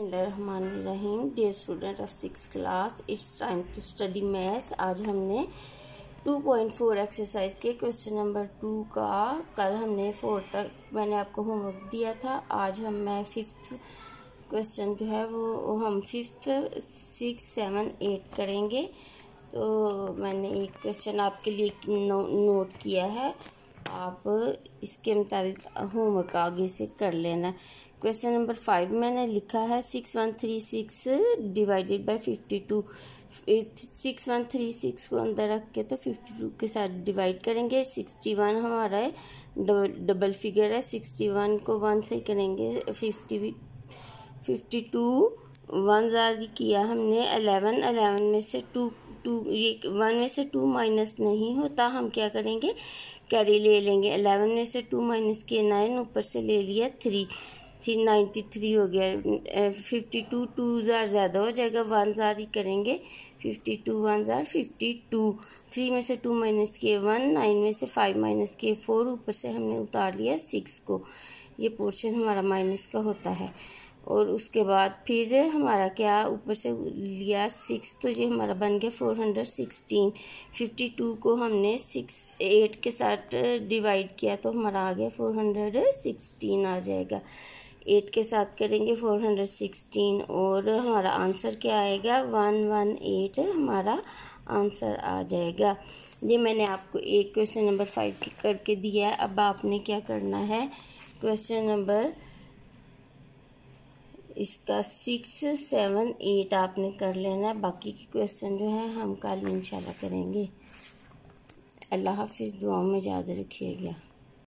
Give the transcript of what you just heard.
Rahim dear student of six class it's time to study maths आज हमने 2.4 exercise के question number two का कल हमने फोर तक मैंने आपको होमवर्क दिया था आज हम मैं फिफ्थ क्वेश्चन जो है वो हम फिफ्थ सिक्स सेवन एट करेंगे तो मैंने एक क्वेश्चन आपके लिए नो, नोट किया है आप इसके मुताबिक होमवर्क आगे से कर लेना क्वेश्चन नंबर फाइव मैंने लिखा है six one three six divided by fifty two six one three six को अंदर रख के तो फिफ्टी टू के साथ डिवाइड करेंगे सिक्सटी वन हमारा है डबल फिगर है सिक्सटी वन को वन से करेंगे फिफ्टी फिफ्टी टू वन ज़्यादा किया हमने अलेवन अलेवन में से टू टू ये वन में से टू माइनस नहीं होता हम क्या करेंगे कैरी ले लेंगे अलेवन में से टू माइनस किए नाइन ऊपर से ले लिया थ्री थ्री नाइन्टी थ्री हो गया फिफ्टी टू टू हजार ज़्यादा हो जाएगा वन हजार ही करेंगे फिफ्टी टू वन हजार फिफ्टी टू थ्री में से टू माइनस किए वन नाइन में से फाइव माइनस किए फोर ऊपर से हमने उतार लिया सिक्स को ये पोर्शन हमारा माइनस का होता है और उसके बाद फिर हमारा क्या ऊपर से लिया सिक्स तो ये हमारा बन गया four hundred sixteen fifty two को हमने सिक्स एट के साथ डिवाइड किया तो हमारा आ गया फोर हंड्रेड सिक्सटीन आ जाएगा एट के साथ करेंगे फोर हंड्रेड सिक्सटीन और हमारा आंसर क्या आएगा वन वन एट हमारा आंसर आ जाएगा ये मैंने आपको एक क्वेश्चन नंबर फाइव करके दिया है अब आपने क्या करना है क्वेश्चन नंबर इसका सिक्स सेवन एट आपने कर लेना है बाकी के क्वेश्चन जो हैं हम कल इंशाल्लाह करेंगे अल्लाह हाफिज़ दुआओं में याद रखिएगा